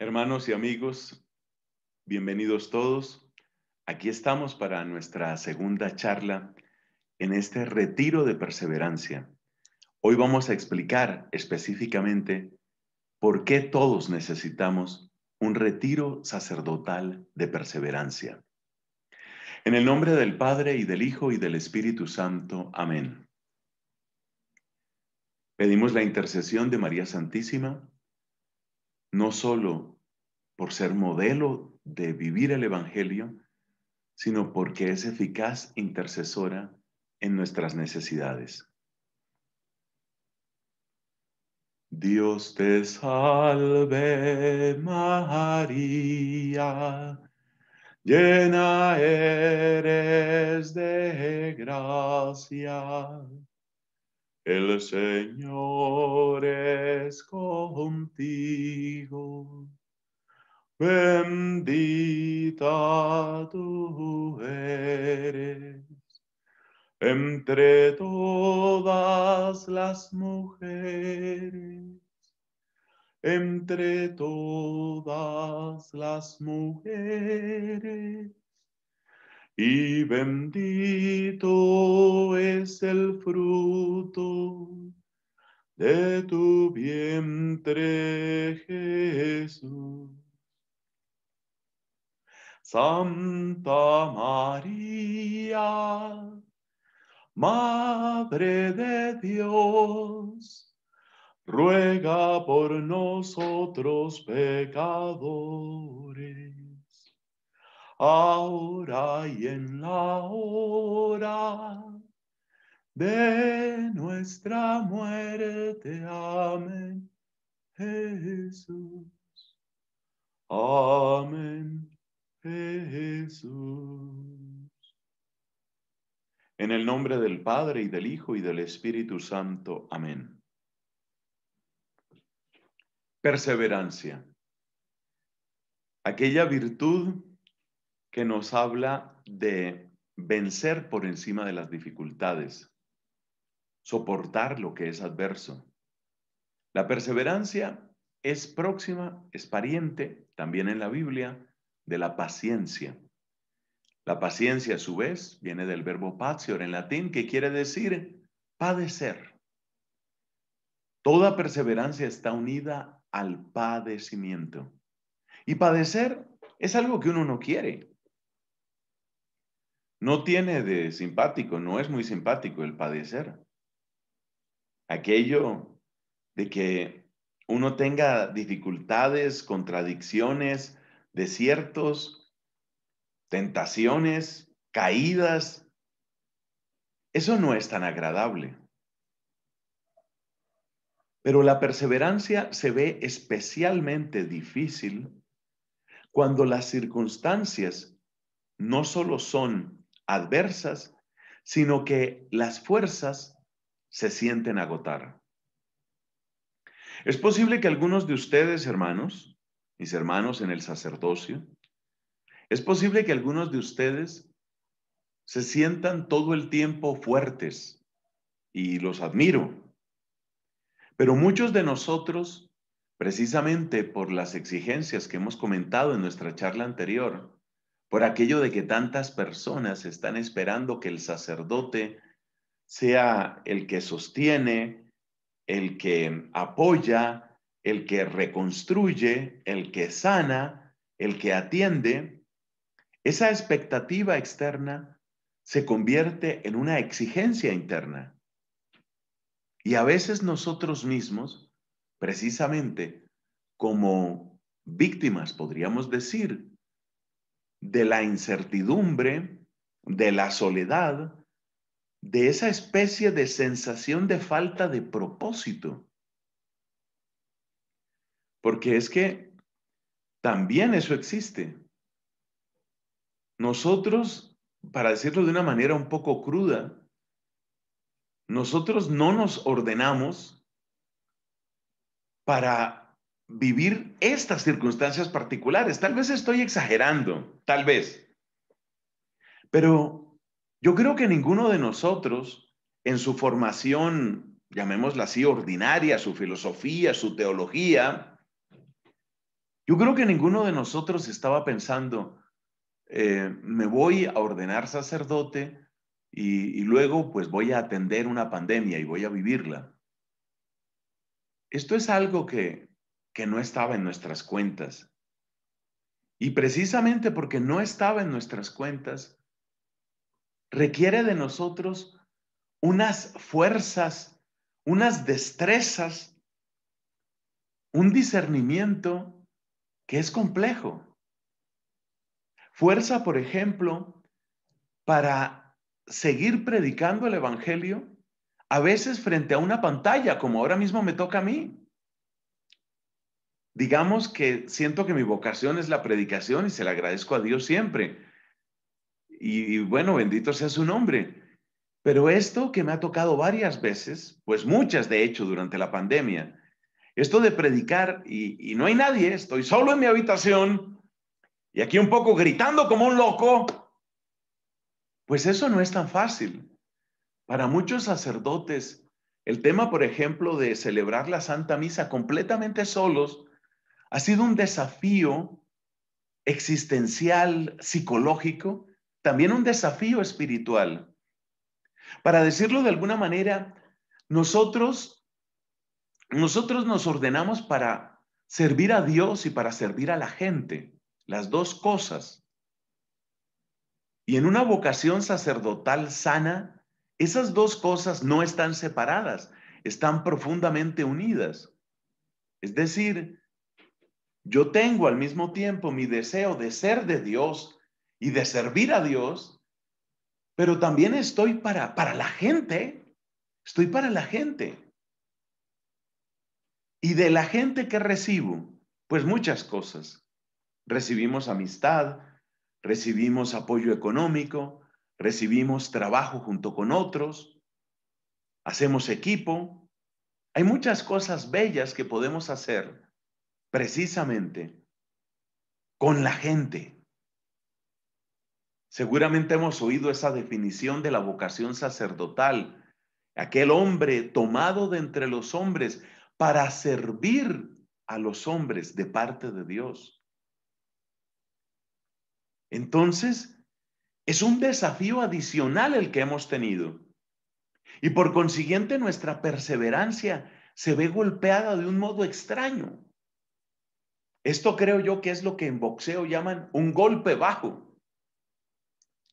Hermanos y amigos, bienvenidos todos. Aquí estamos para nuestra segunda charla en este retiro de perseverancia. Hoy vamos a explicar específicamente por qué todos necesitamos un retiro sacerdotal de perseverancia. En el nombre del Padre y del Hijo y del Espíritu Santo. Amén. Pedimos la intercesión de María Santísima no solo por ser modelo de vivir el Evangelio, sino porque es eficaz intercesora en nuestras necesidades. Dios te salve María, llena eres de gracia el Señor es contigo. Bendita tú eres entre todas las mujeres. Entre todas las mujeres y bendito es el fruto de tu vientre, Jesús. Santa María, Madre de Dios, ruega por nosotros pecadores, ahora y en la hora de nuestra muerte. Amén, Jesús. Amén, Jesús. En el nombre del Padre y del Hijo y del Espíritu Santo. Amén. Perseverancia. Aquella virtud que nos habla de vencer por encima de las dificultades, soportar lo que es adverso. La perseverancia es próxima, es pariente, también en la Biblia, de la paciencia. La paciencia, a su vez, viene del verbo patior en latín, que quiere decir padecer. Toda perseverancia está unida al padecimiento. Y padecer es algo que uno no quiere. No tiene de simpático, no es muy simpático el padecer aquello de que uno tenga dificultades, contradicciones, desiertos, tentaciones, caídas, eso no es tan agradable. Pero la perseverancia se ve especialmente difícil cuando las circunstancias no solo son adversas, sino que las fuerzas se sienten agotar. Es posible que algunos de ustedes, hermanos, mis hermanos en el sacerdocio, es posible que algunos de ustedes se sientan todo el tiempo fuertes y los admiro. Pero muchos de nosotros, precisamente por las exigencias que hemos comentado en nuestra charla anterior, por aquello de que tantas personas están esperando que el sacerdote sea el que sostiene, el que apoya, el que reconstruye, el que sana, el que atiende, esa expectativa externa se convierte en una exigencia interna. Y a veces nosotros mismos, precisamente como víctimas, podríamos decir, de la incertidumbre, de la soledad, de esa especie de sensación de falta de propósito. Porque es que también eso existe. Nosotros, para decirlo de una manera un poco cruda, nosotros no nos ordenamos para vivir estas circunstancias particulares. Tal vez estoy exagerando, tal vez. Pero yo creo que ninguno de nosotros, en su formación, llamémosla así, ordinaria, su filosofía, su teología, yo creo que ninguno de nosotros estaba pensando, eh, me voy a ordenar sacerdote y, luego pues voy a atender una pandemia y voy a vivirla. Esto es algo que, que no estaba en nuestras cuentas. Y precisamente porque no estaba en nuestras cuentas, requiere de nosotros unas fuerzas, unas destrezas, un discernimiento que es complejo. Fuerza, por ejemplo, para seguir predicando el Evangelio, a veces frente a una pantalla, como ahora mismo me toca a mí. Digamos que siento que mi vocación es la predicación y se la agradezco a Dios siempre, y, bueno, bendito sea su nombre. Pero esto que me ha tocado varias veces, pues muchas de hecho durante la pandemia, esto de predicar y, no hay nadie, estoy solo en mi habitación y aquí un poco gritando como un loco, pues eso no es tan fácil. Para muchos sacerdotes, el tema, por ejemplo, de celebrar la Santa Misa completamente solos ha sido un desafío existencial, psicológico, también un desafío espiritual. Para decirlo de alguna manera, nosotros, nosotros nos ordenamos para servir a Dios y para servir a la gente, las dos cosas. Y en una vocación sacerdotal sana, esas dos cosas no están separadas, están profundamente unidas. Es decir, yo tengo al mismo tiempo mi deseo de ser de Dios y de servir a Dios, pero también estoy para, para la gente. Estoy para la gente. Y de la gente que recibo, pues muchas cosas. Recibimos amistad, recibimos apoyo económico, recibimos trabajo junto con otros, hacemos equipo. Hay muchas cosas bellas que podemos hacer precisamente con la gente. Seguramente hemos oído esa definición de la vocación sacerdotal, aquel hombre tomado de entre los hombres para servir a los hombres de parte de Dios. Entonces, es un desafío adicional el que hemos tenido. Y por consiguiente nuestra perseverancia se ve golpeada de un modo extraño. Esto creo yo que es lo que en boxeo llaman un golpe bajo.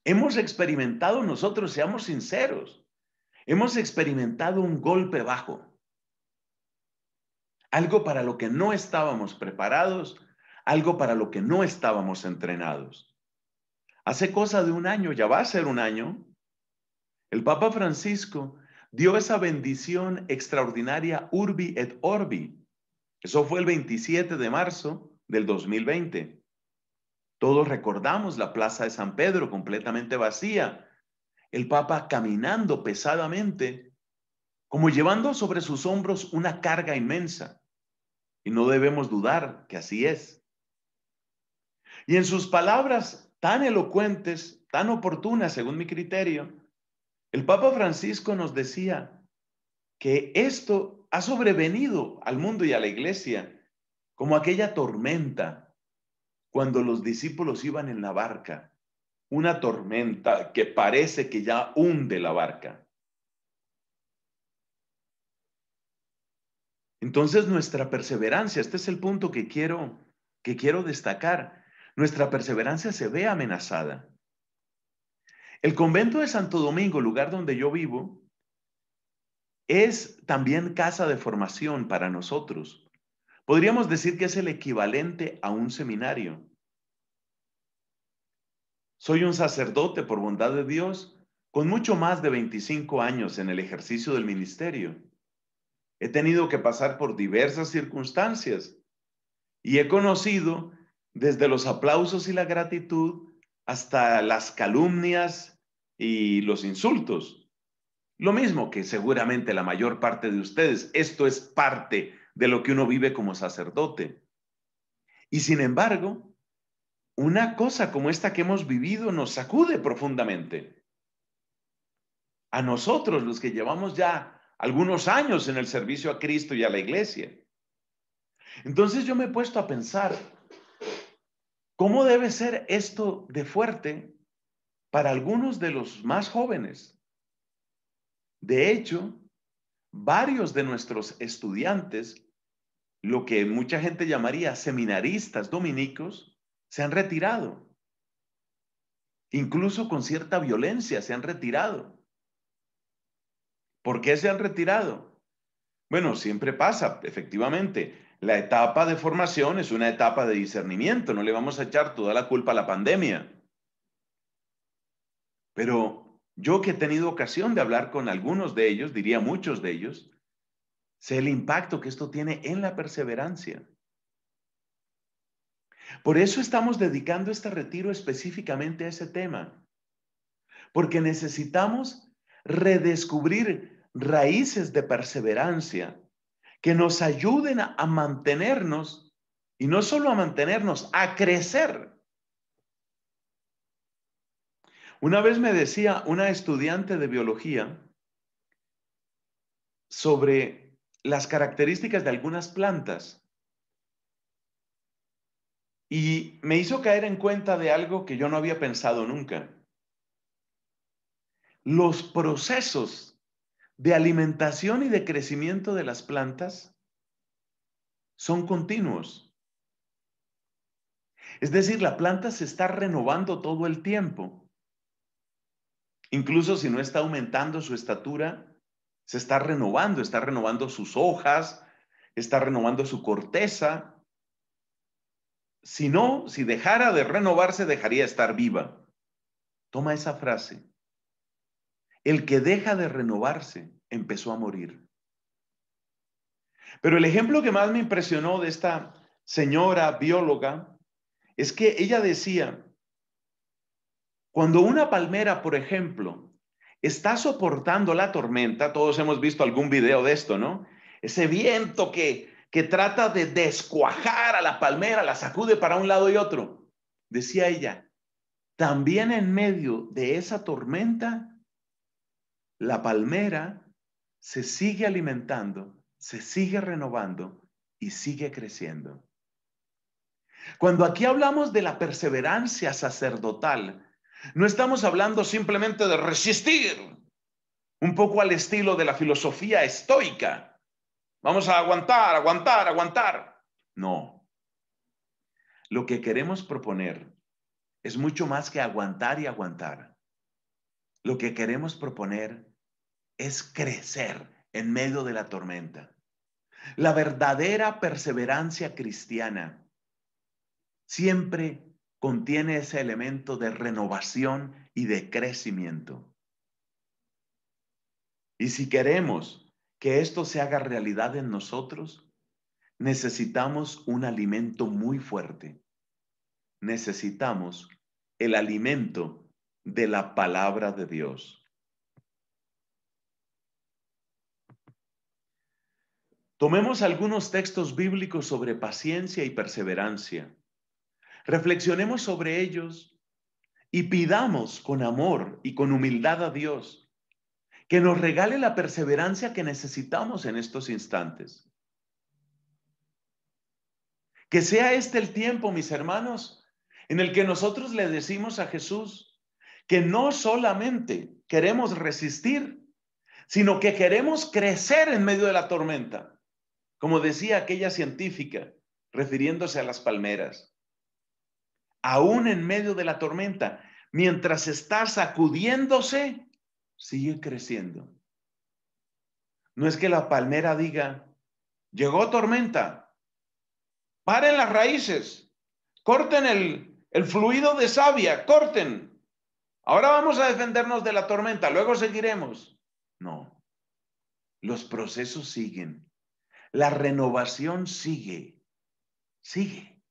Hemos experimentado nosotros, seamos sinceros, hemos experimentado un golpe bajo, algo para lo que no estábamos preparados, algo para lo que no estábamos entrenados. Hace cosa de un año, ya va a ser un año, el Papa Francisco dio esa bendición extraordinaria Urbi et Orbi. Eso fue el 27 de marzo del 2020. Todos recordamos la plaza de San Pedro completamente vacía, el Papa caminando pesadamente, como llevando sobre sus hombros una carga inmensa. Y no debemos dudar que así es. Y en sus palabras tan elocuentes, tan oportunas según mi criterio, el Papa Francisco nos decía que esto ha sobrevenido al mundo y a la iglesia como aquella tormenta cuando los discípulos iban en la barca, una tormenta que parece que ya hunde la barca. Entonces nuestra perseverancia, este es el punto que quiero que quiero destacar, nuestra perseverancia se ve amenazada. El convento de Santo Domingo, lugar donde yo vivo, es también casa de formación para nosotros. Podríamos decir que es el equivalente a un seminario. Soy un sacerdote por bondad de Dios con mucho más de 25 años en el ejercicio del ministerio. He tenido que pasar por diversas circunstancias y he conocido desde los aplausos y la gratitud hasta las calumnias y los insultos. Lo mismo que seguramente la mayor parte de ustedes. Esto es parte de lo que uno vive como sacerdote. Y sin embargo, una cosa como esta que hemos vivido nos sacude profundamente. A nosotros, los que llevamos ya algunos años en el servicio a Cristo y a la iglesia. Entonces yo me he puesto a pensar, ¿cómo debe ser esto de fuerte para algunos de los más jóvenes? De hecho, varios de nuestros estudiantes, lo que mucha gente llamaría seminaristas dominicos, se han retirado. Incluso con cierta violencia se han retirado. ¿Por qué se han retirado? Bueno, siempre pasa, efectivamente. La etapa de formación es una etapa de discernimiento, no le vamos a echar toda la culpa a la pandemia. Pero yo que he tenido ocasión de hablar con algunos de ellos, diría muchos de ellos, sé el impacto que esto tiene en la perseverancia. Por eso estamos dedicando este retiro específicamente a ese tema, porque necesitamos redescubrir raíces de perseverancia que nos ayuden a mantenernos y no solo a mantenernos, a crecer. Una vez me decía una estudiante de biología sobre las características de algunas plantas y me hizo caer en cuenta de algo que yo no había pensado nunca. Los procesos de alimentación y de crecimiento de las plantas son continuos. Es decir, la planta se está renovando todo el tiempo. Incluso si no está aumentando su estatura, se está renovando, está renovando sus hojas, está renovando su corteza, si no, si dejara de renovarse, dejaría de estar viva. Toma esa frase. El que deja de renovarse empezó a morir. Pero el ejemplo que más me impresionó de esta señora bióloga es que ella decía, cuando una palmera, por ejemplo, está soportando la tormenta, todos hemos visto algún video de esto, ¿no? Ese viento que que trata de descuajar a la palmera, la sacude para un lado y otro. Decía ella, también en medio de esa tormenta, la palmera se sigue alimentando, se sigue renovando y sigue creciendo. Cuando aquí hablamos de la perseverancia sacerdotal, no estamos hablando simplemente de resistir, un poco al estilo de la filosofía estoica, Vamos a aguantar, aguantar, aguantar. No. Lo que queremos proponer es mucho más que aguantar y aguantar. Lo que queremos proponer es crecer en medio de la tormenta. La verdadera perseverancia cristiana siempre contiene ese elemento de renovación y de crecimiento. Y si queremos que esto se haga realidad en nosotros, necesitamos un alimento muy fuerte. Necesitamos el alimento de la palabra de Dios. Tomemos algunos textos bíblicos sobre paciencia y perseverancia. Reflexionemos sobre ellos y pidamos con amor y con humildad a Dios que nos regale la perseverancia que necesitamos en estos instantes. Que sea este el tiempo, mis hermanos, en el que nosotros le decimos a Jesús que no solamente queremos resistir, sino que queremos crecer en medio de la tormenta, como decía aquella científica refiriéndose a las palmeras. Aún en medio de la tormenta, mientras está sacudiéndose, sigue creciendo. No es que la palmera diga, llegó tormenta, paren las raíces, corten el, el fluido de savia, corten. Ahora vamos a defendernos de la tormenta, luego seguiremos. No, los procesos siguen, la renovación sigue, sigue.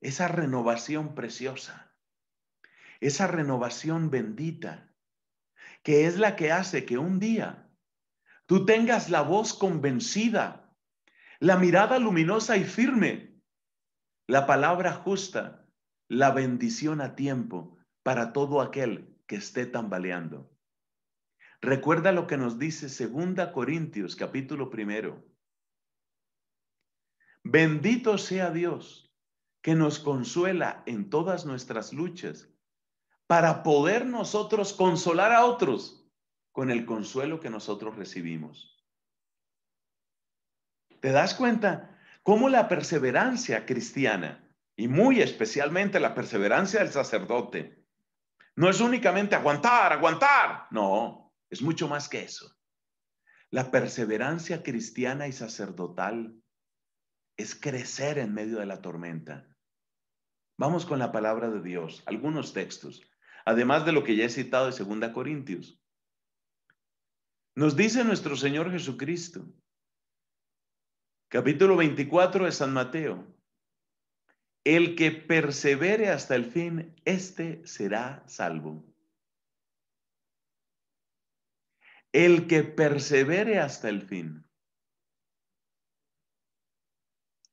Esa renovación preciosa, esa renovación bendita que es la que hace que un día tú tengas la voz convencida, la mirada luminosa y firme, la palabra justa, la bendición a tiempo para todo aquel que esté tambaleando. Recuerda lo que nos dice Segunda Corintios capítulo primero. Bendito sea Dios que nos consuela en todas nuestras luchas para poder nosotros consolar a otros con el consuelo que nosotros recibimos. ¿Te das cuenta cómo la perseverancia cristiana, y muy especialmente la perseverancia del sacerdote, no es únicamente aguantar, aguantar, no, es mucho más que eso. La perseverancia cristiana y sacerdotal es crecer en medio de la tormenta. Vamos con la palabra de Dios, algunos textos además de lo que ya he citado de 2 Corintios. Nos dice nuestro Señor Jesucristo, capítulo 24 de San Mateo, el que persevere hasta el fin, éste será salvo. El que persevere hasta el fin.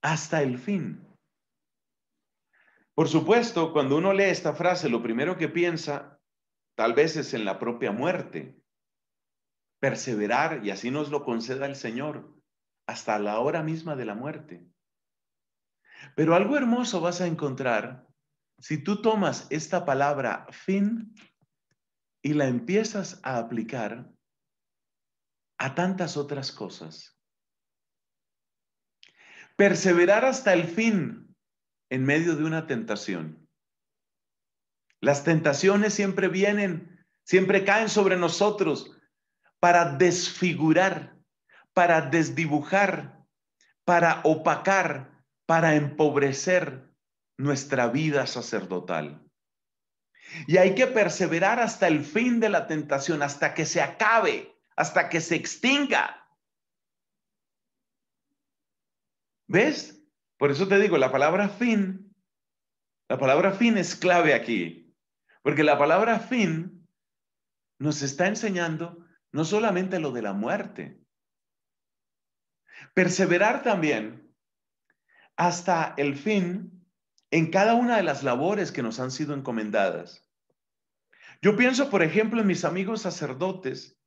Hasta el fin. Por supuesto, cuando uno lee esta frase, lo primero que piensa tal vez es en la propia muerte. Perseverar, y así nos lo conceda el Señor, hasta la hora misma de la muerte. Pero algo hermoso vas a encontrar si tú tomas esta palabra fin y la empiezas a aplicar a tantas otras cosas. Perseverar hasta el fin en medio de una tentación. Las tentaciones siempre vienen, siempre caen sobre nosotros para desfigurar, para desdibujar, para opacar, para empobrecer nuestra vida sacerdotal. Y hay que perseverar hasta el fin de la tentación, hasta que se acabe, hasta que se extinga. ¿Ves? Por eso te digo, la palabra fin, la palabra fin es clave aquí, porque la palabra fin nos está enseñando no solamente lo de la muerte, perseverar también hasta el fin en cada una de las labores que nos han sido encomendadas. Yo pienso, por ejemplo, en mis amigos sacerdotes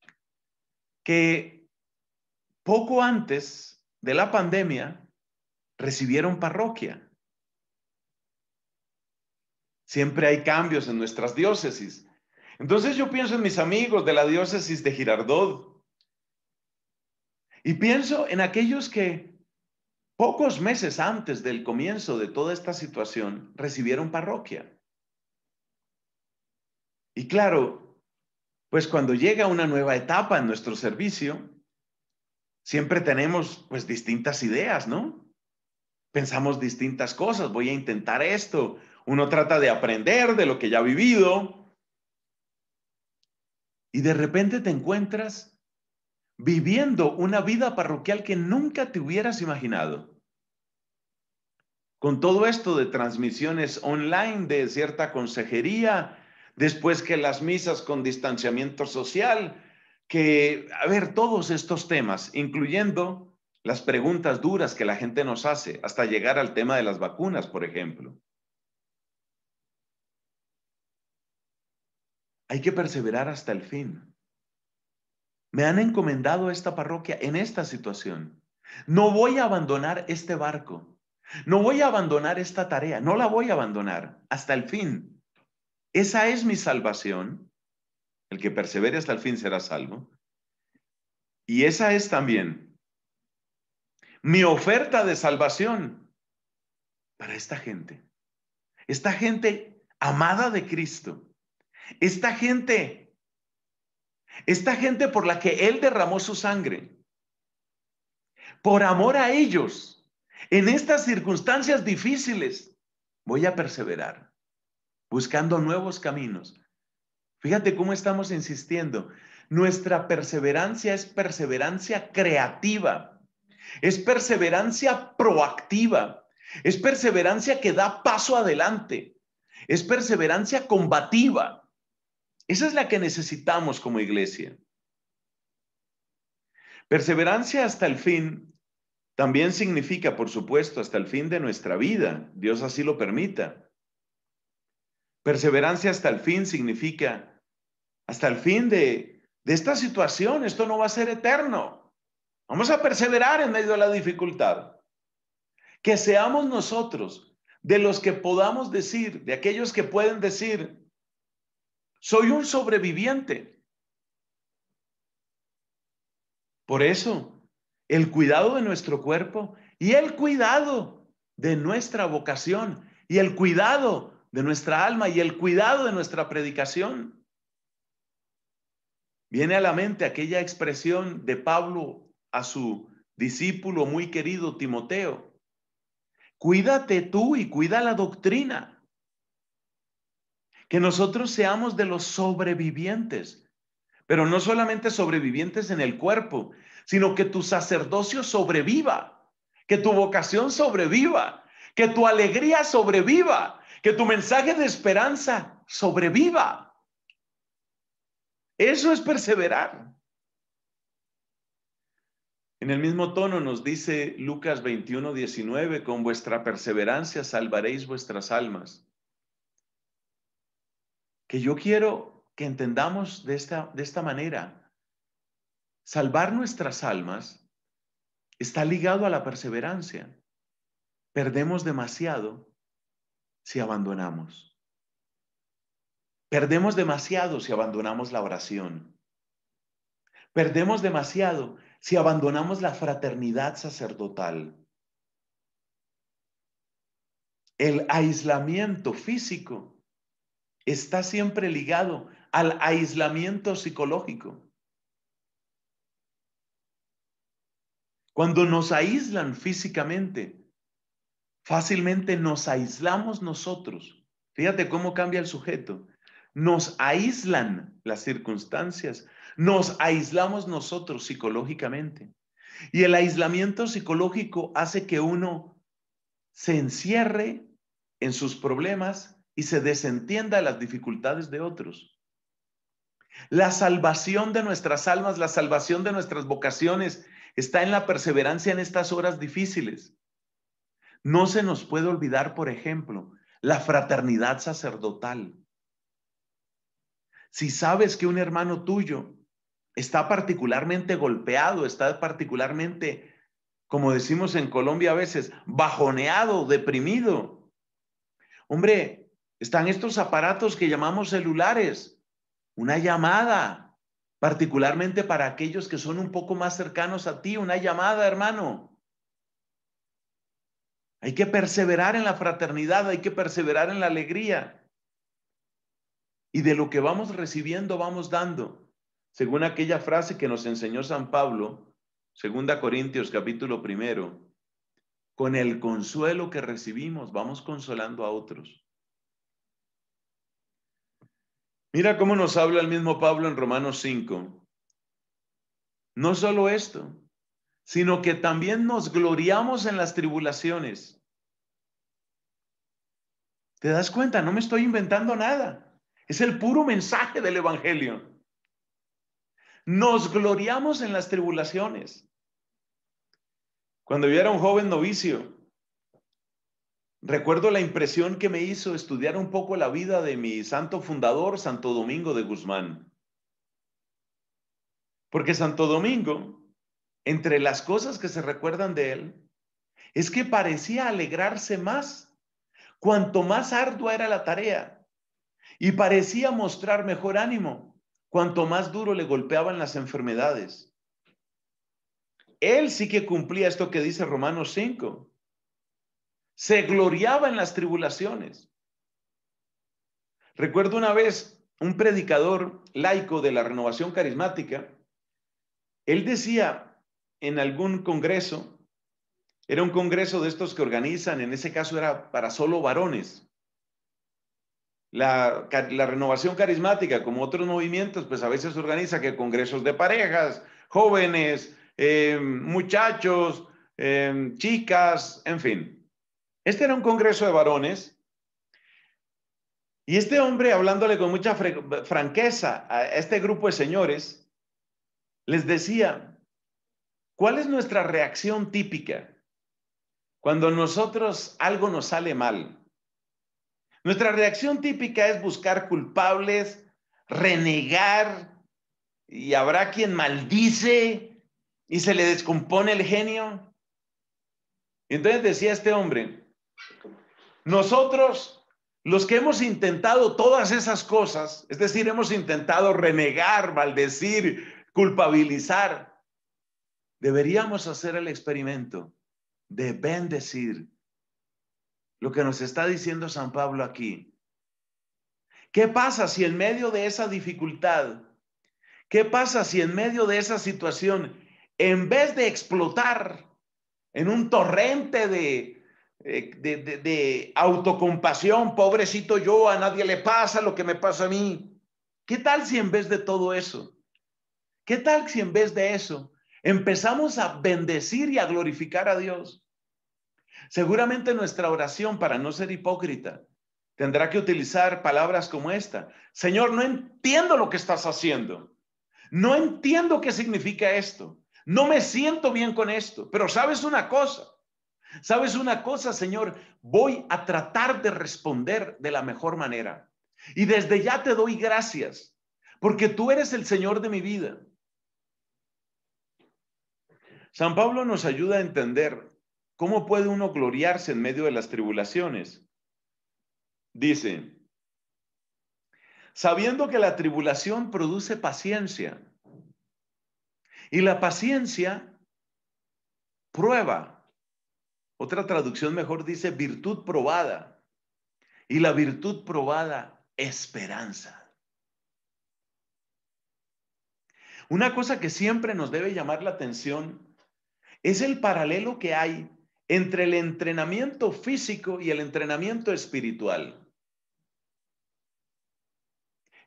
que poco antes de la pandemia, recibieron parroquia. Siempre hay cambios en nuestras diócesis. Entonces yo pienso en mis amigos de la diócesis de Girardot y pienso en aquellos que pocos meses antes del comienzo de toda esta situación recibieron parroquia. Y claro, pues cuando llega una nueva etapa en nuestro servicio, siempre tenemos pues distintas ideas, ¿no? pensamos distintas cosas, voy a intentar esto. Uno trata de aprender de lo que ya ha vivido. Y de repente te encuentras viviendo una vida parroquial que nunca te hubieras imaginado. Con todo esto de transmisiones online, de cierta consejería, después que las misas con distanciamiento social, que, a ver, todos estos temas, incluyendo las preguntas duras que la gente nos hace, hasta llegar al tema de las vacunas, por ejemplo. Hay que perseverar hasta el fin. Me han encomendado esta parroquia en esta situación. No voy a abandonar este barco. No voy a abandonar esta tarea. No la voy a abandonar hasta el fin. Esa es mi salvación. El que persevere hasta el fin será salvo. Y esa es también mi oferta de salvación para esta gente. Esta gente amada de Cristo. Esta gente, esta gente por la que Él derramó su sangre. Por amor a ellos, en estas circunstancias difíciles, voy a perseverar, buscando nuevos caminos. Fíjate cómo estamos insistiendo. Nuestra perseverancia es perseverancia creativa es perseverancia proactiva, es perseverancia que da paso adelante, es perseverancia combativa. Esa es la que necesitamos como iglesia. Perseverancia hasta el fin también significa, por supuesto, hasta el fin de nuestra vida, Dios así lo permita. Perseverancia hasta el fin significa hasta el fin de, de esta situación, esto no va a ser eterno. Vamos a perseverar en medio de la dificultad. Que seamos nosotros de los que podamos decir, de aquellos que pueden decir, soy un sobreviviente. Por eso, el cuidado de nuestro cuerpo y el cuidado de nuestra vocación y el cuidado de nuestra alma y el cuidado de nuestra predicación. Viene a la mente aquella expresión de Pablo a su discípulo muy querido Timoteo, cuídate tú y cuida la doctrina. Que nosotros seamos de los sobrevivientes, pero no solamente sobrevivientes en el cuerpo, sino que tu sacerdocio sobreviva, que tu vocación sobreviva, que tu alegría sobreviva, que tu mensaje de esperanza sobreviva. Eso es perseverar. En el mismo tono nos dice Lucas 21, 19, con vuestra perseverancia salvaréis vuestras almas. Que yo quiero que entendamos de esta, manera. Salvar nuestras almas está ligado a la perseverancia. Perdemos demasiado si abandonamos. Perdemos demasiado si abandonamos la oración. Perdemos demasiado si abandonamos la fraternidad sacerdotal, el aislamiento físico está siempre ligado al aislamiento psicológico. Cuando nos aíslan físicamente, fácilmente nos aislamos nosotros. Fíjate cómo cambia el sujeto. Nos aíslan las circunstancias, nos aislamos nosotros psicológicamente. Y el aislamiento psicológico hace que uno se encierre en sus problemas y se desentienda de las dificultades de otros. La salvación de nuestras almas, la salvación de nuestras vocaciones está en la perseverancia en estas horas difíciles. No se nos puede olvidar, por ejemplo, la fraternidad sacerdotal. Si sabes que un hermano tuyo está particularmente golpeado, está particularmente, como decimos en Colombia a veces, bajoneado, deprimido. Hombre, están estos aparatos que llamamos celulares, una llamada, particularmente para aquellos que son un poco más cercanos a ti, una llamada, hermano. Hay que perseverar en la fraternidad, hay que perseverar en la alegría. Y de lo que vamos recibiendo, vamos dando según aquella frase que nos enseñó San Pablo, 2 Corintios capítulo primero, con el consuelo que recibimos vamos consolando a otros. Mira cómo nos habla el mismo Pablo en Romanos 5. No solo esto, sino que también nos gloriamos en las tribulaciones. ¿Te das cuenta? No me estoy inventando nada. Es el puro mensaje del Evangelio. Nos gloriamos en las tribulaciones. Cuando yo era un joven novicio, recuerdo la impresión que me hizo estudiar un poco la vida de mi santo fundador, Santo Domingo de Guzmán. Porque Santo Domingo, entre las cosas que se recuerdan de él, es que parecía alegrarse más cuanto más ardua era la tarea y parecía mostrar mejor ánimo Cuanto más duro le golpeaban las enfermedades. Él sí que cumplía esto que dice Romanos 5. Se gloriaba en las tribulaciones. Recuerdo una vez un predicador laico de la renovación carismática, él decía en algún congreso, era un congreso de estos que organizan, en ese caso era para solo varones, la, renovación carismática, como otros movimientos, pues a veces organiza que congresos de parejas, jóvenes, eh, muchachos, eh, chicas, en fin. Este era un congreso de varones y este hombre, hablándole con mucha franqueza a este grupo de señores, les decía, ¿cuál es nuestra reacción típica cuando nosotros algo nos sale mal? Nuestra reacción típica es buscar culpables, renegar, y habrá quien maldice y se le descompone el genio. Entonces decía este hombre, nosotros, los que hemos intentado todas esas cosas, es decir, hemos intentado renegar, maldecir, culpabilizar, deberíamos hacer el experimento de bendecir lo que nos está diciendo San Pablo aquí. ¿Qué pasa si en medio de esa dificultad, qué pasa si en medio de esa situación, en vez de explotar en un torrente eh, de, de, de, autocompasión, pobrecito yo, a nadie le pasa lo que me pasa a mí, ¿qué tal si en vez de todo eso? ¿Qué tal si en vez de eso empezamos a bendecir y a glorificar a Dios? Seguramente nuestra oración, para no ser hipócrita, tendrá que utilizar palabras como esta. Señor, no entiendo lo que estás haciendo. No entiendo qué significa esto. No me siento bien con esto. Pero sabes una cosa. Sabes una cosa, Señor. Voy a tratar de responder de la mejor manera. Y desde ya te doy gracias, porque tú eres el Señor de mi vida. San Pablo nos ayuda a entender ¿Cómo puede uno gloriarse en medio de las tribulaciones? Dice, sabiendo que la tribulación produce paciencia y la paciencia prueba. Otra traducción mejor dice virtud probada y la virtud probada esperanza. Una cosa que siempre nos debe llamar la atención es el paralelo que hay entre el entrenamiento físico y el entrenamiento espiritual.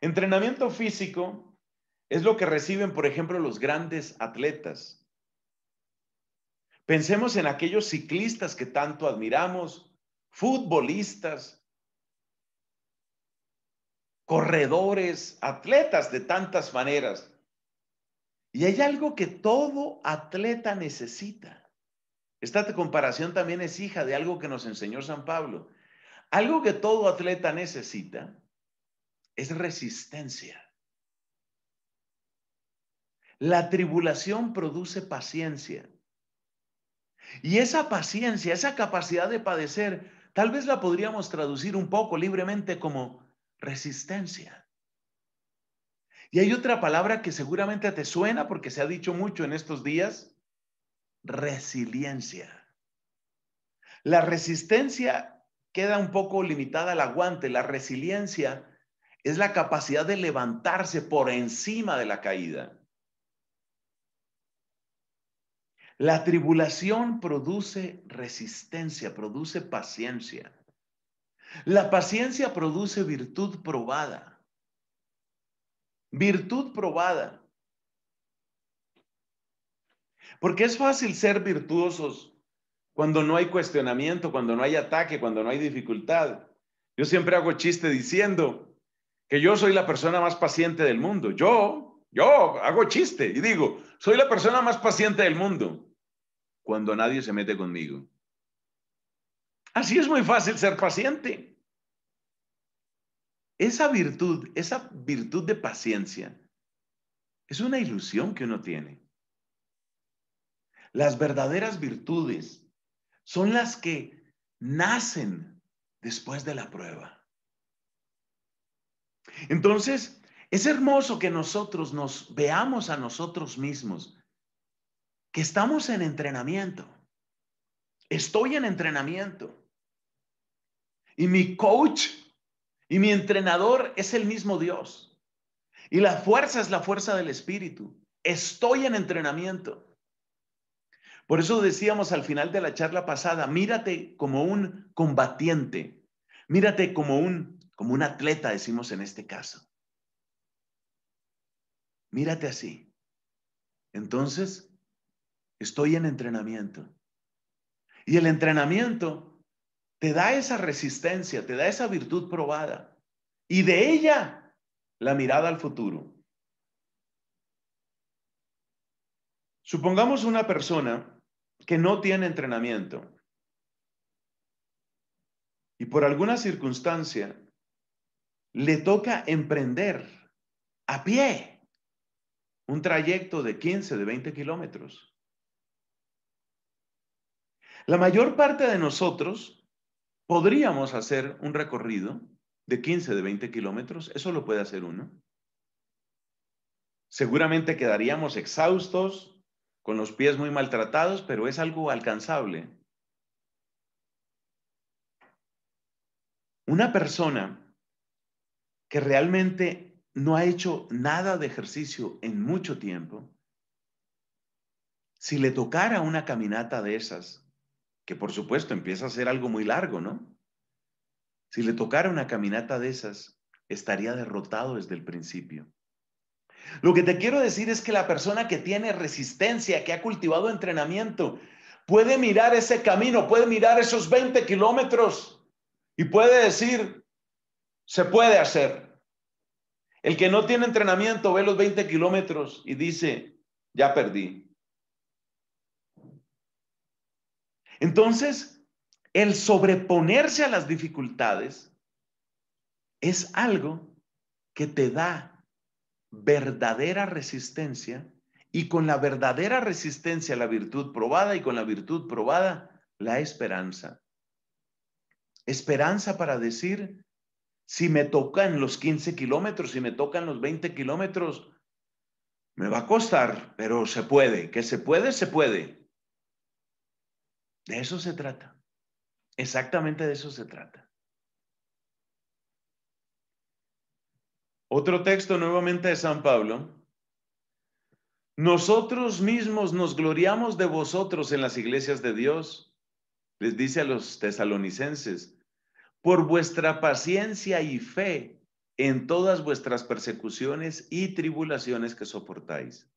Entrenamiento físico es lo que reciben, por ejemplo, los grandes atletas. Pensemos en aquellos ciclistas que tanto admiramos, futbolistas, corredores, atletas de tantas maneras. Y hay algo que todo atleta necesita. Esta comparación también es hija de algo que nos enseñó San Pablo. Algo que todo atleta necesita es resistencia. La tribulación produce paciencia. Y esa paciencia, esa capacidad de padecer, tal vez la podríamos traducir un poco libremente como resistencia. Y hay otra palabra que seguramente te suena porque se ha dicho mucho en estos días, resiliencia. La resistencia queda un poco limitada al aguante. La resiliencia es la capacidad de levantarse por encima de la caída. La tribulación produce resistencia, produce paciencia. La paciencia produce virtud probada. Virtud probada. Porque es fácil ser virtuosos cuando no hay cuestionamiento, cuando no hay ataque, cuando no hay dificultad. Yo siempre hago chiste diciendo que yo soy la persona más paciente del mundo. Yo, yo hago chiste y digo, soy la persona más paciente del mundo cuando nadie se mete conmigo. Así es muy fácil ser paciente. Esa virtud, esa virtud de paciencia, es una ilusión que uno tiene. Las verdaderas virtudes son las que nacen después de la prueba. Entonces, es hermoso que nosotros nos veamos a nosotros mismos, que estamos en entrenamiento. Estoy en entrenamiento. Y mi coach y mi entrenador es el mismo Dios. Y la fuerza es la fuerza del Espíritu. Estoy en entrenamiento. Por eso decíamos al final de la charla pasada, mírate como un combatiente, mírate como un, como un atleta, decimos en este caso. Mírate así. Entonces, estoy en entrenamiento. Y el entrenamiento te da esa resistencia, te da esa virtud probada. Y de ella, la mirada al futuro. Supongamos una persona que no tiene entrenamiento y por alguna circunstancia le toca emprender a pie un trayecto de 15, de 20 kilómetros. La mayor parte de nosotros podríamos hacer un recorrido de 15, de 20 kilómetros. Eso lo puede hacer uno. Seguramente quedaríamos exhaustos, con los pies muy maltratados, pero es algo alcanzable. Una persona que realmente no ha hecho nada de ejercicio en mucho tiempo, si le tocara una caminata de esas, que por supuesto empieza a ser algo muy largo, ¿no? Si le tocara una caminata de esas, estaría derrotado desde el principio. Lo que te quiero decir es que la persona que tiene resistencia, que ha cultivado entrenamiento, puede mirar ese camino, puede mirar esos 20 kilómetros y puede decir, se puede hacer. El que no tiene entrenamiento ve los 20 kilómetros y dice, ya perdí. Entonces, el sobreponerse a las dificultades es algo que te da verdadera resistencia y con la verdadera resistencia la virtud probada y con la virtud probada la esperanza. Esperanza para decir, si me tocan los 15 kilómetros, si me tocan los 20 kilómetros, me va a costar, pero se puede, que se puede, se puede. De eso se trata. Exactamente de eso se trata. Otro texto nuevamente de San Pablo. Nosotros mismos nos gloriamos de vosotros en las iglesias de Dios, les dice a los tesalonicenses, por vuestra paciencia y fe en todas vuestras persecuciones y tribulaciones que soportáis.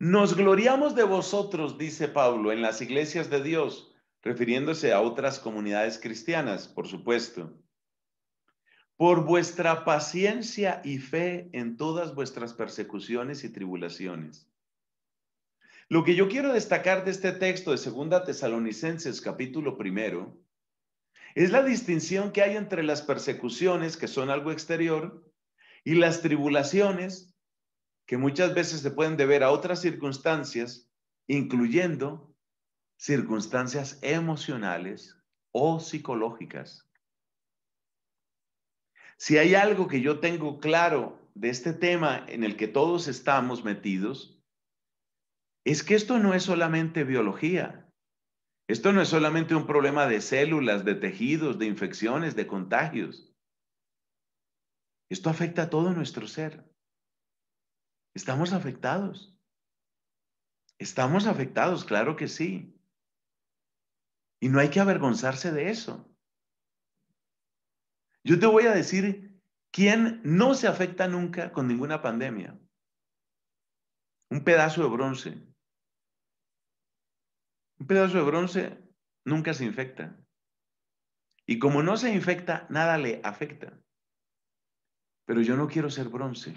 Nos gloriamos de vosotros, dice Pablo, en las iglesias de Dios, refiriéndose a otras comunidades cristianas, por supuesto. Por vuestra paciencia y fe en todas vuestras persecuciones y tribulaciones. Lo que yo quiero destacar de este texto de Segunda Tesalonicenses capítulo primero es la distinción que hay entre las persecuciones, que son algo exterior, y las tribulaciones, que muchas veces se pueden deber a otras circunstancias, incluyendo circunstancias emocionales o psicológicas. Si hay algo que yo tengo claro de este tema en el que todos estamos metidos, es que esto no es solamente biología. Esto no es solamente un problema de células, de tejidos, de infecciones, de contagios. Esto afecta a todo nuestro ser. Estamos afectados. Estamos afectados, claro que sí. Y no hay que avergonzarse de eso. Yo te voy a decir quién no se afecta nunca con ninguna pandemia. Un pedazo de bronce. Un pedazo de bronce nunca se infecta. Y como no se infecta, nada le afecta. Pero yo no quiero ser bronce.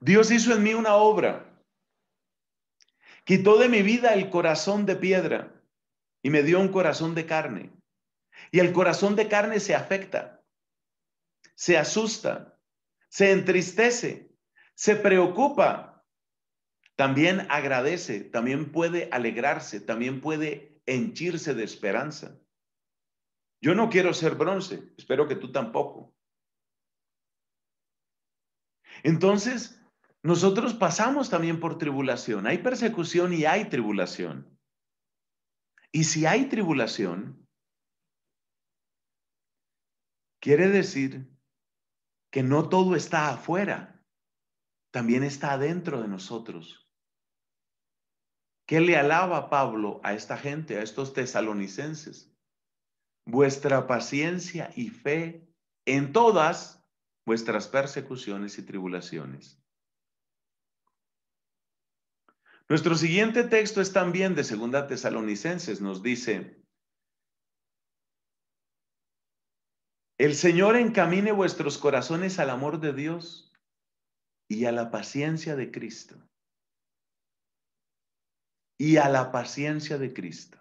Dios hizo en mí una obra Quitó de mi vida el corazón de piedra y me dio un corazón de carne. Y el corazón de carne se afecta, se asusta, se entristece, se preocupa, también agradece, también puede alegrarse, también puede henchirse de esperanza. Yo no quiero ser bronce, espero que tú tampoco. Entonces, nosotros pasamos también por tribulación. Hay persecución y hay tribulación. Y si hay tribulación, quiere decir que no todo está afuera, también está adentro de nosotros. ¿Qué le alaba Pablo a esta gente, a estos tesalonicenses? Vuestra paciencia y fe en todas vuestras persecuciones y tribulaciones nuestro siguiente texto es también de Segunda Tesalonicenses, nos dice, el Señor encamine vuestros corazones al amor de Dios y a la paciencia de Cristo. Y a la paciencia de Cristo.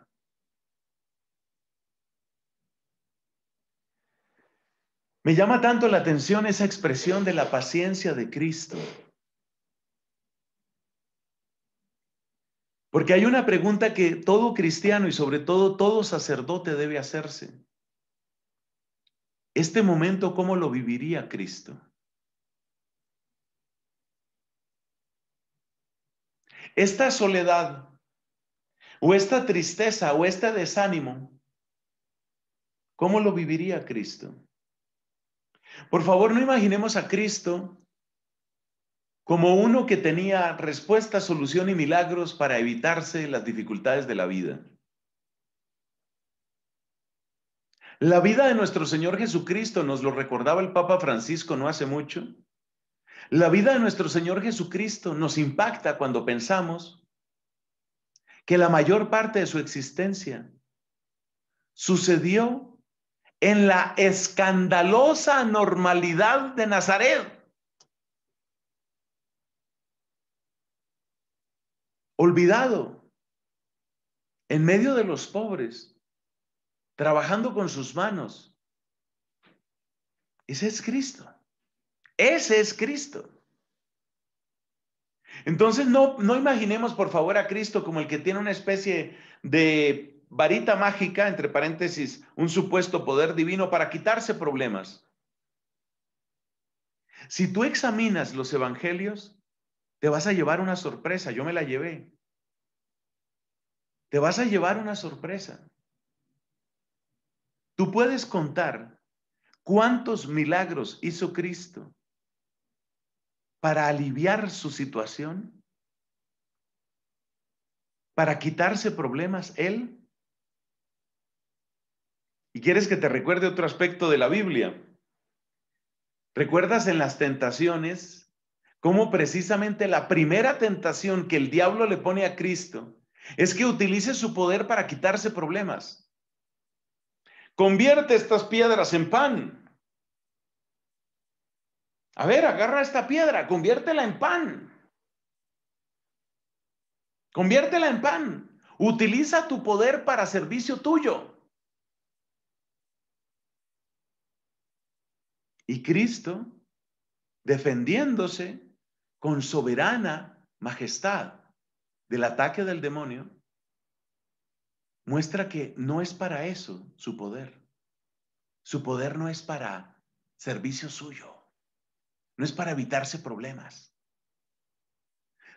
Me llama tanto la atención esa expresión de la paciencia de Cristo. Porque hay una pregunta que todo cristiano y sobre todo todo sacerdote debe hacerse. Este momento, ¿cómo lo viviría Cristo? Esta soledad o esta tristeza o este desánimo, ¿cómo lo viviría Cristo? Por favor, no imaginemos a Cristo como uno que tenía respuesta, solución y milagros para evitarse las dificultades de la vida. La vida de nuestro Señor Jesucristo, nos lo recordaba el Papa Francisco no hace mucho, la vida de nuestro Señor Jesucristo nos impacta cuando pensamos que la mayor parte de su existencia sucedió en la escandalosa normalidad de Nazaret. olvidado, en medio de los pobres, trabajando con sus manos. Ese es Cristo. Ese es Cristo. Entonces no, no imaginemos por favor a Cristo como el que tiene una especie de varita mágica, entre paréntesis, un supuesto poder divino para quitarse problemas. Si tú examinas los evangelios, te vas a llevar una sorpresa. Yo me la llevé te vas a llevar una sorpresa. Tú puedes contar cuántos milagros hizo Cristo para aliviar su situación, para quitarse problemas él. ¿Y quieres que te recuerde otro aspecto de la Biblia? ¿Recuerdas en las tentaciones cómo precisamente la primera tentación que el diablo le pone a Cristo es que utilice su poder para quitarse problemas. Convierte estas piedras en pan. A ver, agarra esta piedra, conviértela en pan. Conviértela en pan. Utiliza tu poder para servicio tuyo. Y Cristo, defendiéndose con soberana majestad, del ataque del demonio, muestra que no es para eso su poder. Su poder no es para servicio suyo, no es para evitarse problemas.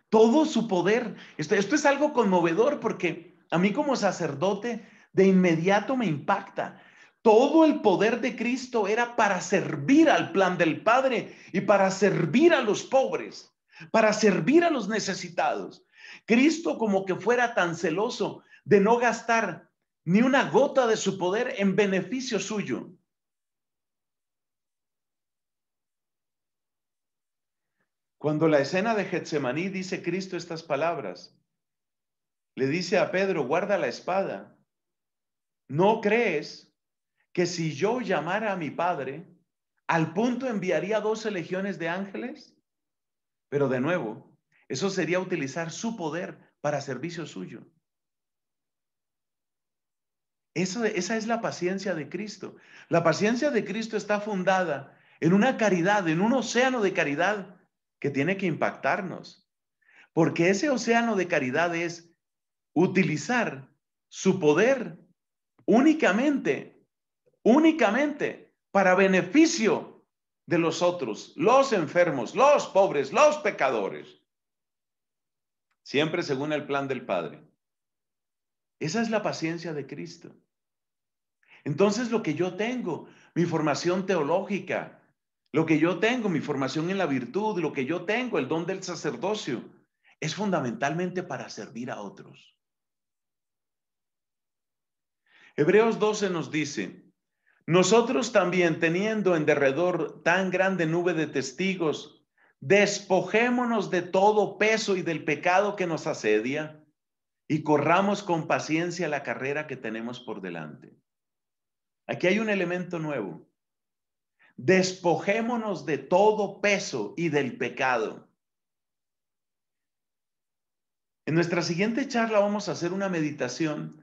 Todo su poder, esto, es algo conmovedor porque a mí como sacerdote de inmediato me impacta. Todo el poder de Cristo era para servir al plan del Padre y para servir a los pobres, para servir a los necesitados, Cristo como que fuera tan celoso de no gastar ni una gota de su poder en beneficio suyo. Cuando la escena de Getsemaní dice Cristo estas palabras, le dice a Pedro, guarda la espada. ¿No crees que si yo llamara a mi padre, al punto enviaría doce legiones de ángeles? Pero de nuevo, eso sería utilizar su poder para servicio suyo. esa es la paciencia de Cristo. La paciencia de Cristo está fundada en una caridad, en un océano de caridad que tiene que impactarnos. Porque ese océano de caridad es utilizar su poder únicamente, únicamente para beneficio de los otros, los enfermos, los pobres, los pecadores siempre según el plan del Padre. Esa es la paciencia de Cristo. Entonces lo que yo tengo, mi formación teológica, lo que yo tengo, mi formación en la virtud, lo que yo tengo, el don del sacerdocio, es fundamentalmente para servir a otros. Hebreos 12 nos dice, nosotros también teniendo en derredor tan grande nube de testigos, despojémonos de todo peso y del pecado que nos asedia y corramos con paciencia la carrera que tenemos por delante. Aquí hay un elemento nuevo. Despojémonos de todo peso y del pecado. En nuestra siguiente charla vamos a hacer una meditación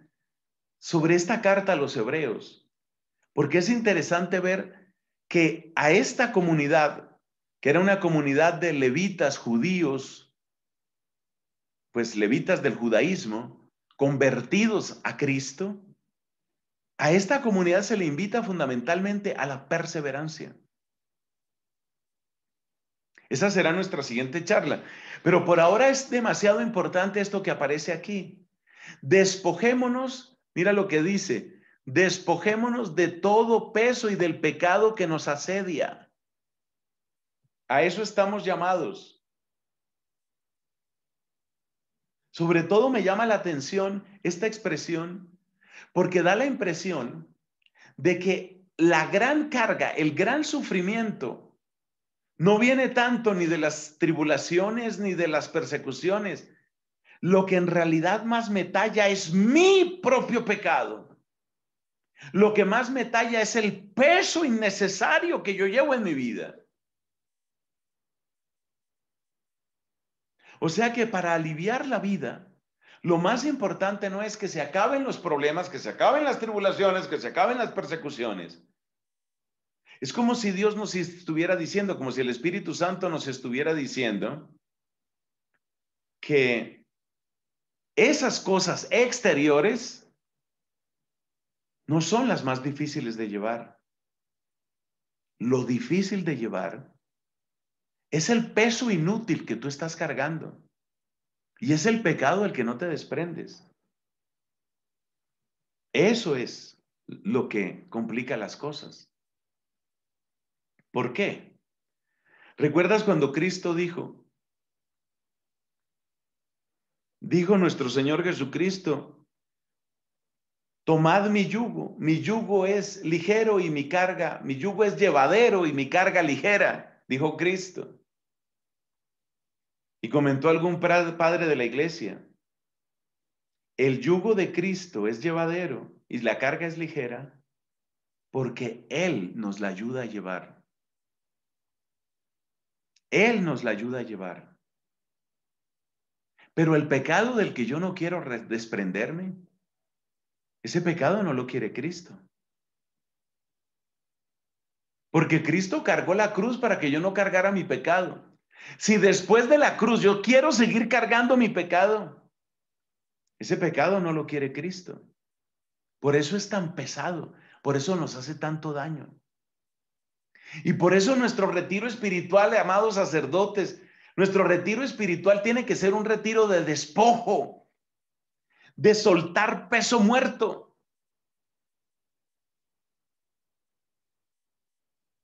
sobre esta carta a los hebreos, porque es interesante ver que a esta comunidad que era una comunidad de levitas judíos, pues levitas del judaísmo, convertidos a Cristo, a esta comunidad se le invita fundamentalmente a la perseverancia. Esa será nuestra siguiente charla. Pero por ahora es demasiado importante esto que aparece aquí. Despojémonos, mira lo que dice, despojémonos de todo peso y del pecado que nos asedia. A eso estamos llamados. Sobre todo me llama la atención esta expresión porque da la impresión de que la gran carga, el gran sufrimiento, no viene tanto ni de las tribulaciones ni de las persecuciones. Lo que en realidad más me talla es mi propio pecado. Lo que más me talla es el peso innecesario que yo llevo en mi vida. O sea que para aliviar la vida, lo más importante no es que se acaben los problemas, que se acaben las tribulaciones, que se acaben las persecuciones. Es como si Dios nos estuviera diciendo, como si el Espíritu Santo nos estuviera diciendo que esas cosas exteriores no son las más difíciles de llevar. Lo difícil de llevar es el peso inútil que tú estás cargando. Y es el pecado el que no te desprendes. Eso es lo que complica las cosas. ¿Por qué? ¿Recuerdas cuando Cristo dijo? Dijo nuestro Señor Jesucristo, tomad mi yugo, mi yugo es ligero y mi carga, mi yugo es llevadero y mi carga ligera, dijo Cristo. Y comentó algún padre de la iglesia, el yugo de Cristo es llevadero y la carga es ligera porque Él nos la ayuda a llevar. Él nos la ayuda a llevar. Pero el pecado del que yo no quiero desprenderme, ese pecado no lo quiere Cristo. Porque Cristo cargó la cruz para que yo no cargara mi pecado. Si después de la cruz yo quiero seguir cargando mi pecado, ese pecado no lo quiere Cristo. Por eso es tan pesado, por eso nos hace tanto daño. Y por eso nuestro retiro espiritual, amados sacerdotes, nuestro retiro espiritual tiene que ser un retiro de despojo, de soltar peso muerto.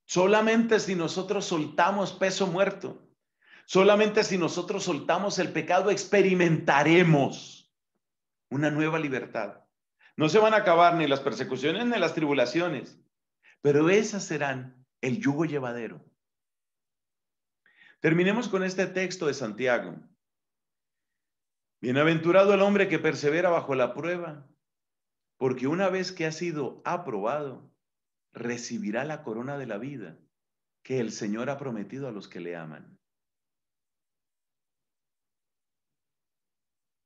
Solamente si nosotros soltamos peso muerto Solamente si nosotros soltamos el pecado experimentaremos una nueva libertad. No se van a acabar ni las persecuciones ni las tribulaciones, pero esas serán el yugo llevadero. Terminemos con este texto de Santiago. Bienaventurado el hombre que persevera bajo la prueba, porque una vez que ha sido aprobado, recibirá la corona de la vida que el Señor ha prometido a los que le aman.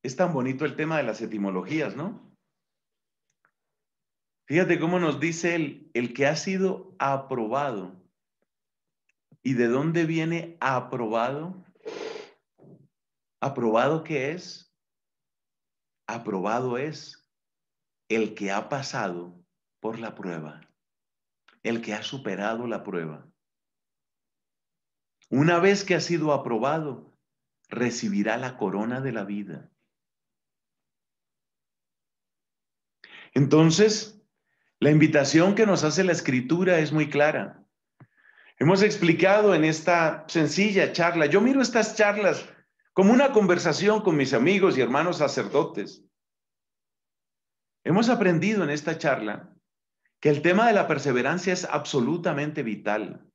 es tan bonito el tema de las etimologías, ¿no? Fíjate cómo nos dice él, el que ha sido aprobado. ¿Y de dónde viene aprobado? ¿Aprobado qué es? Aprobado es el que ha pasado por la prueba, el que ha superado la prueba. Una vez que ha sido aprobado, recibirá la corona de la vida Entonces, la invitación que nos hace la escritura es muy clara. Hemos explicado en esta sencilla charla, yo miro estas charlas como una conversación con mis amigos y hermanos sacerdotes. Hemos aprendido en esta charla que el tema de la perseverancia es absolutamente vital.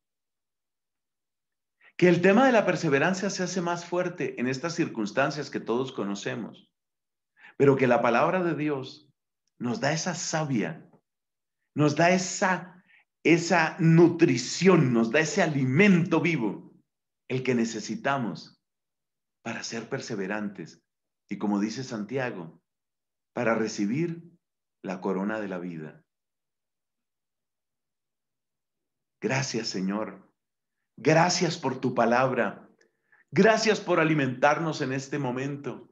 Que el tema de la perseverancia se hace más fuerte en estas circunstancias que todos conocemos, pero que la palabra de Dios nos da esa savia, nos da esa, esa nutrición, nos da ese alimento vivo, el que necesitamos para ser perseverantes y como dice Santiago, para recibir la corona de la vida. Gracias Señor, gracias por tu palabra, gracias por alimentarnos en este momento.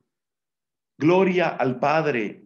Gloria al Padre,